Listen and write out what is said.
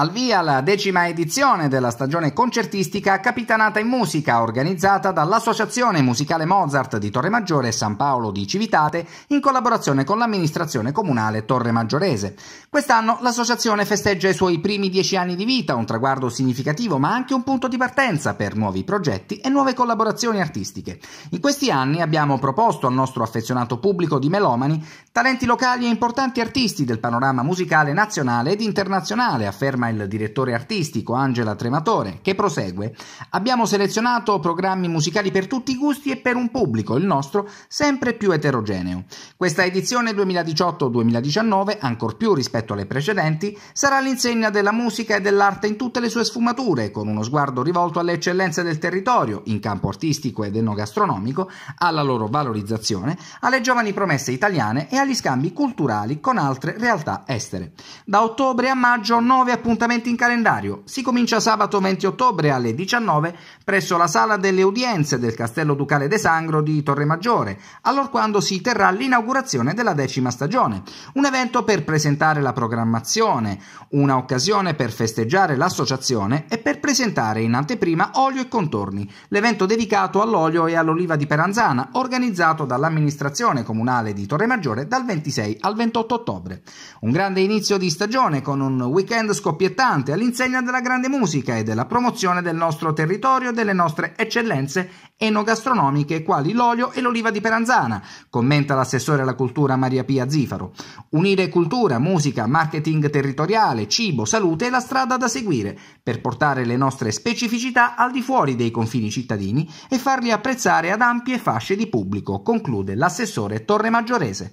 Al via la decima edizione della stagione concertistica Capitanata in Musica, organizzata dall'Associazione Musicale Mozart di Torre Maggiore e San Paolo di Civitate in collaborazione con l'amministrazione comunale Torre Maggiorese. Quest'anno l'associazione festeggia i suoi primi dieci anni di vita, un traguardo significativo ma anche un punto di partenza per nuovi progetti e nuove collaborazioni artistiche. In questi anni abbiamo proposto al nostro affezionato pubblico di melomani talenti locali e importanti artisti del panorama musicale nazionale ed internazionale, afferma il direttore artistico Angela Trematore, che prosegue: Abbiamo selezionato programmi musicali per tutti i gusti e per un pubblico, il nostro, sempre più eterogeneo. Questa edizione 2018-2019, ancor più rispetto alle precedenti, sarà l'insegna della musica e dell'arte in tutte le sue sfumature, con uno sguardo rivolto alle eccellenze del territorio, in campo artistico ed enogastronomico, alla loro valorizzazione, alle giovani promesse italiane e agli scambi culturali con altre realtà estere. Da ottobre a maggio 9 appuntamenti appuntamenti in calendario. Si comincia sabato 20 ottobre alle 19 presso la Sala delle Udienze del Castello Ducale de Sangro di Torre Maggiore, allorquando si terrà l'inaugurazione della decima stagione. Un evento per presentare la programmazione, un'occasione per festeggiare l'associazione e per presentare in anteprima Olio e Contorni, l'evento dedicato all'olio e all'oliva di Peranzana, organizzato dall'amministrazione comunale di Torre Maggiore dal 26 al 28 ottobre. Un grande inizio di stagione con un weekend scoppiato proiettante all'insegna della grande musica e della promozione del nostro territorio e delle nostre eccellenze enogastronomiche quali l'olio e l'oliva di Peranzana, commenta l'assessore alla cultura Maria Pia Zifaro. Unire cultura, musica, marketing territoriale, cibo, salute è la strada da seguire per portare le nostre specificità al di fuori dei confini cittadini e farli apprezzare ad ampie fasce di pubblico, conclude l'assessore Torre Maggiorese.